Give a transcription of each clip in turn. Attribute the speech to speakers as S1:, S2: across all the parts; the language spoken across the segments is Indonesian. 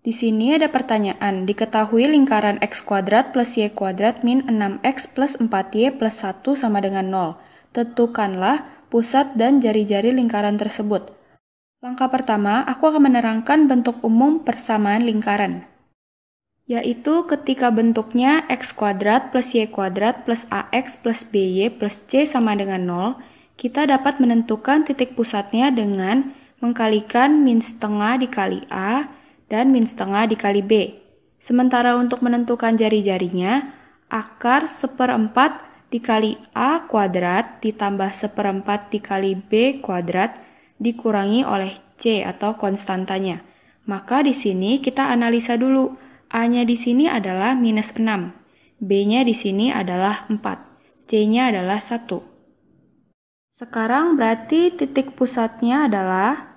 S1: Di sini ada pertanyaan, diketahui lingkaran x kuadrat plus y kuadrat min 6x plus 4y plus 1 sama dengan 0. Tentukanlah pusat dan jari-jari lingkaran tersebut. Langkah pertama, aku akan menerangkan bentuk umum persamaan lingkaran, yaitu ketika bentuknya x kuadrat plus y kuadrat plus ax plus by plus c sama dengan 0, kita dapat menentukan titik pusatnya dengan mengkalikan min setengah dikali a, dan min setengah dikali B. Sementara untuk menentukan jari-jarinya, akar seperempat dikali A kuadrat ditambah seperempat dikali B kuadrat dikurangi oleh C atau konstantanya. Maka di sini kita analisa dulu. A-nya di sini adalah minus 6. B-nya di sini adalah 4. C-nya adalah 1. Sekarang berarti titik pusatnya adalah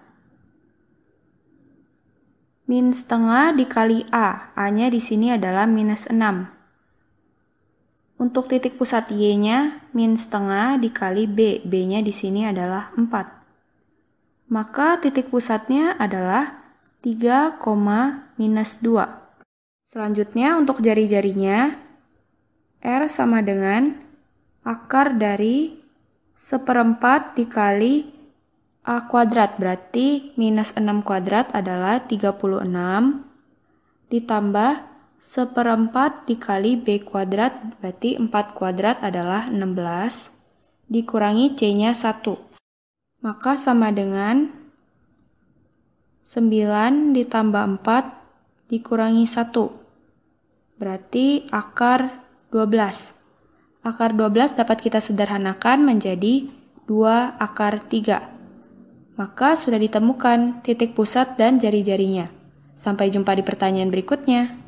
S1: Min setengah dikali A. A-nya di sini adalah minus 6. Untuk titik pusat Y-nya, min setengah dikali B. B-nya di sini adalah 4. Maka titik pusatnya adalah 3, minus 2. Selanjutnya untuk jari-jarinya, R sama dengan akar dari seperempat dikali A kuadrat berarti minus 6 kuadrat adalah 36 ditambah seperempat dikali B kuadrat berarti 4 kuadrat adalah 16 dikurangi C-nya 1. Maka sama dengan 9 ditambah 4 dikurangi 1 berarti akar 12. Akar 12 dapat kita sederhanakan menjadi 2 akar 3 maka sudah ditemukan titik pusat dan jari-jarinya. Sampai jumpa di pertanyaan berikutnya.